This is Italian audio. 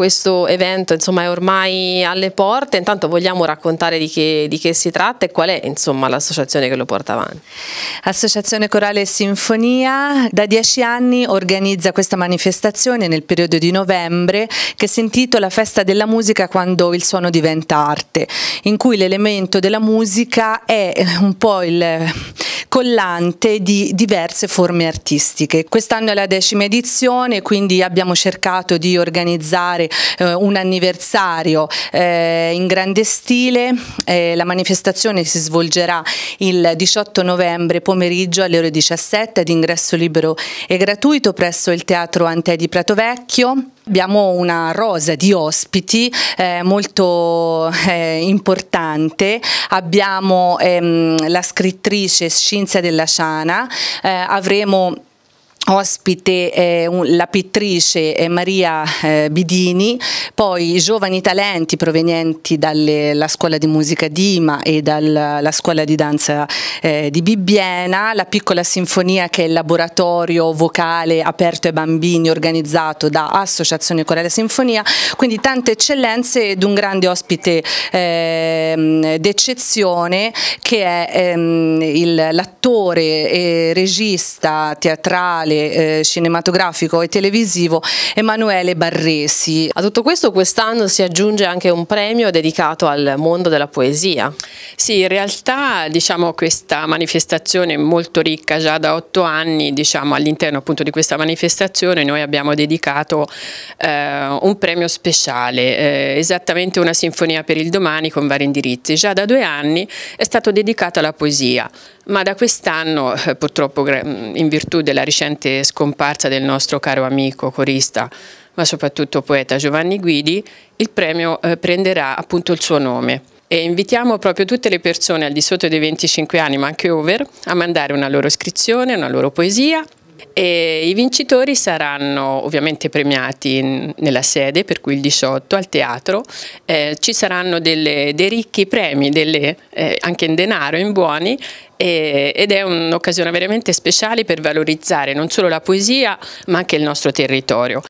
questo evento insomma, è ormai alle porte, intanto vogliamo raccontare di che, di che si tratta e qual è l'associazione che lo porta avanti. Associazione Corale e Sinfonia da dieci anni organizza questa manifestazione nel periodo di novembre che si intitola Festa della Musica quando il suono diventa arte, in cui l'elemento della musica è un po' il collante di diverse forme artistiche. Quest'anno è la decima edizione, quindi abbiamo cercato di organizzare eh, un anniversario eh, in grande stile. Eh, la manifestazione si svolgerà il 18 novembre pomeriggio alle ore 17 ad ingresso libero e gratuito presso il Teatro Antè di Prato Vecchio. Abbiamo una rosa di ospiti eh, molto eh, importante, abbiamo ehm, la scrittrice Scinzia della Ciana, eh, avremo ospite eh, un, la pittrice eh, Maria eh, Bidini, poi i giovani talenti provenienti dalla scuola di musica di Ima e dalla scuola di danza eh, di Bibbiena, la piccola sinfonia che è il laboratorio vocale aperto ai bambini organizzato da Associazione Corale Sinfonia, quindi tante eccellenze ed un grande ospite ehm, d'eccezione che è ehm, l'attore e regista teatrale eh, cinematografico e televisivo Emanuele Barresi. A tutto questo quest'anno si aggiunge anche un premio dedicato al mondo della poesia. Sì, in realtà diciamo, questa manifestazione è molto ricca già da otto anni, diciamo, all'interno appunto di questa manifestazione noi abbiamo dedicato eh, un premio speciale, eh, esattamente una sinfonia per il domani con vari indirizzi. Già da due anni è stato dedicato alla poesia ma da quest'anno eh, purtroppo mm, in virtù della recente scomparsa del nostro caro amico corista ma soprattutto poeta Giovanni Guidi, il premio eh, prenderà appunto il suo nome. E invitiamo proprio tutte le persone al di sotto dei 25 anni, ma anche over, a mandare una loro iscrizione, una loro poesia e I vincitori saranno ovviamente premiati nella sede, per cui il 18 al teatro, eh, ci saranno delle, dei ricchi premi, delle, eh, anche in denaro, in buoni, eh, ed è un'occasione veramente speciale per valorizzare non solo la poesia ma anche il nostro territorio.